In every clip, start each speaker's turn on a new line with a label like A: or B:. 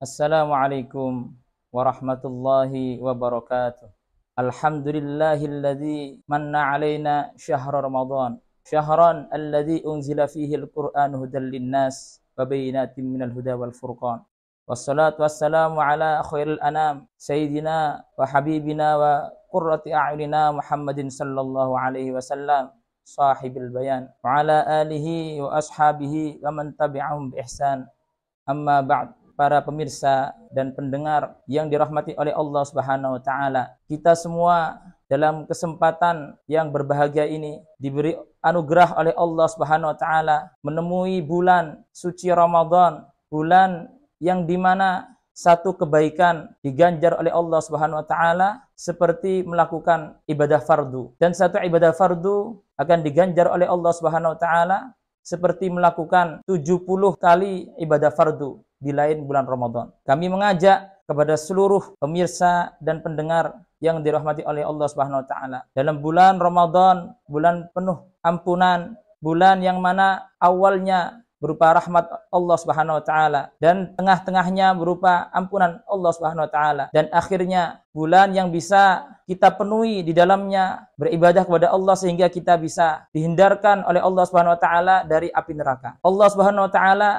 A: السلام عليكم ورحمة الله وبركاته الحمد لله الذي من علينا شهر رمضان شهرا الذي أنزل فيه القرآن هدى للناس وبينات من الهدى والفرقان والصلاة والسلام على خير الأنام سيدنا وحبيبنا وقرة أعيننا محمد صلى الله عليه وسلم صاحب البيان وعلى آله وأصحابه ومن تبعهم بإحسان أما بعد para pemirsa dan pendengar yang dirahmati oleh Allah Subhanahu wa taala. Kita semua dalam kesempatan yang berbahagia ini diberi anugerah oleh Allah Subhanahu wa taala menemui bulan suci Ramadan, bulan yang dimana satu kebaikan diganjar oleh Allah Subhanahu wa taala seperti melakukan ibadah fardu dan satu ibadah fardu akan diganjar oleh Allah Subhanahu wa taala seperti melakukan 70 kali ibadah fardu di lain bulan Ramadan. Kami mengajak kepada seluruh pemirsa dan pendengar yang dirahmati oleh Allah Subhanahu wa taala. Dalam bulan Ramadan, bulan penuh ampunan, bulan yang mana awalnya berupa rahmat Allah Subhanahu wa taala dan tengah-tengahnya berupa ampunan Allah Subhanahu wa taala dan akhirnya bulan yang bisa kita penuhi di dalamnya beribadah kepada Allah sehingga kita bisa dihindarkan oleh Allah Subhanahu wa taala dari api neraka. Allah Subhanahu wa taala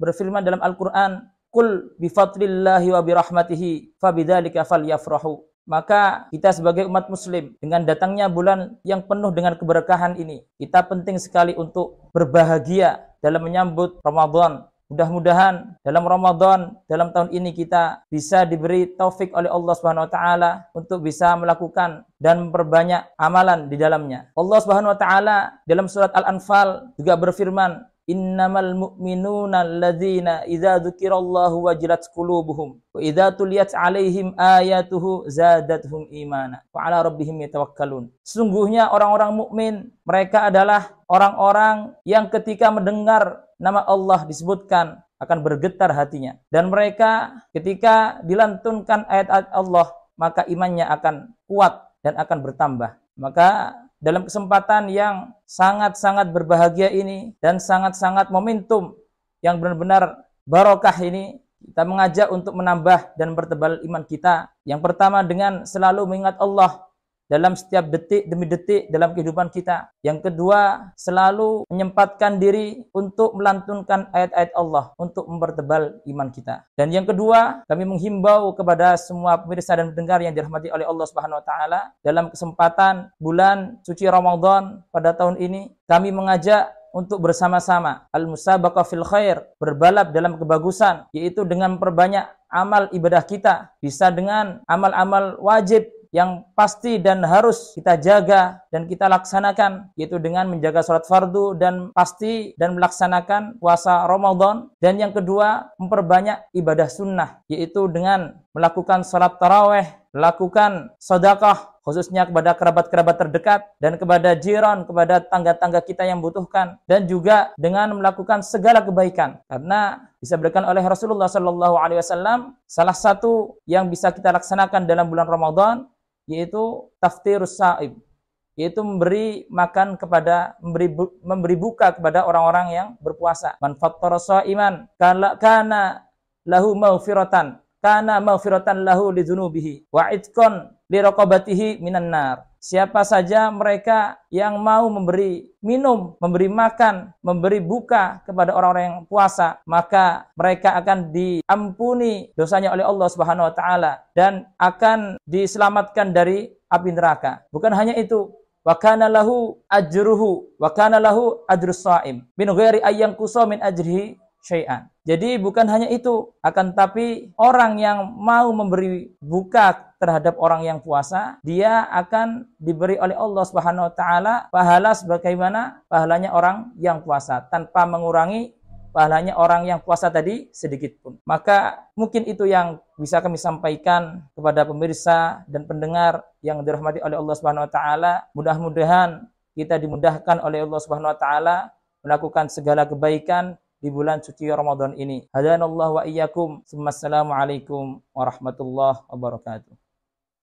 A: berfirman dalam Al-Quran, Kul bifadlillahi wa birahmatihi fabidhalika falyafrahu. Maka kita sebagai umat muslim dengan datangnya bulan yang penuh dengan keberkahan ini, kita penting sekali untuk berbahagia dalam menyambut Ramadan. Mudah-mudahan dalam Ramadan dalam tahun ini kita bisa diberi taufik oleh Allah Subhanahu wa taala untuk bisa melakukan dan memperbanyak amalan di dalamnya. Allah Subhanahu wa taala dalam surat Al-Anfal juga berfirman, innamal mu'minuna alladzina idza dzukirallahu wajilat qulubuhum wa idza tuliyat alaihim ayatuhu zadatuhum imana wa ala rabbihim yatawakkalun sungguhnya orang-orang mukmin mereka adalah orang-orang yang ketika mendengar nama Allah disebutkan akan bergetar hatinya dan mereka ketika dilantunkan ayat-ayat Allah maka imannya akan kuat dan akan bertambah maka dalam kesempatan yang sangat-sangat berbahagia ini dan sangat-sangat momentum yang benar-benar barokah ini kita mengajak untuk menambah dan bertebal iman kita. Yang pertama dengan selalu mengingat Allah dalam setiap detik demi detik dalam kehidupan kita. Yang kedua, selalu menyempatkan diri untuk melantunkan ayat-ayat Allah untuk mempertebal iman kita. Dan yang kedua, kami menghimbau kepada semua pemirsa dan pendengar yang dirahmati oleh Allah Subhanahu wa taala dalam kesempatan bulan suci Ramadan pada tahun ini, kami mengajak untuk bersama-sama al-musabaqah fil khair, berbalap dalam kebagusan yaitu dengan perbanyak amal ibadah kita, bisa dengan amal-amal wajib yang pasti dan harus kita jaga dan kita laksanakan yaitu dengan menjaga sholat fardu dan pasti dan melaksanakan puasa Ramadan dan yang kedua memperbanyak ibadah sunnah yaitu dengan melakukan sholat taraweh lakukan sedekah khususnya kepada kerabat-kerabat terdekat dan kepada jiran, kepada tangga-tangga kita yang butuhkan dan juga dengan melakukan segala kebaikan karena disebutkan oleh Rasulullah Shallallahu alaihi wasallam salah satu yang bisa kita laksanakan dalam bulan Ramadan yaitu taftirus sa'ib yaitu memberi makan kepada memberi bu, memberi buka kepada orang-orang yang berpuasa man fattara sha'iman kana lahu maufiratan kana maghfiratan lahu li dzunubihi wa itqan li minan nar. Siapa saja mereka yang mau memberi minum, memberi makan, memberi buka kepada orang-orang yang puasa, maka mereka akan diampuni dosanya oleh Allah Subhanahu wa taala dan akan diselamatkan dari api neraka. Bukan hanya itu, wa kana lahu ajruhu wa kana lahu ajrus shaim min ghairi ayyan ajrihi syai'an. Jadi bukan hanya itu, akan tapi orang yang mau memberi buka terhadap orang yang puasa, dia akan diberi oleh Allah Subhanahu wa taala pahala sebagaimana pahalanya orang yang puasa tanpa mengurangi pahalanya orang yang puasa tadi sedikit pun. Maka mungkin itu yang bisa kami sampaikan kepada pemirsa dan pendengar yang dirahmati oleh Allah Subhanahu wa taala. Mudah-mudahan kita dimudahkan oleh Allah Subhanahu wa taala melakukan segala kebaikan di bulan suci Ramadan ini. Hadanallah wa iyyakum. Assalamualaikum warahmatullahi wabarakatuh.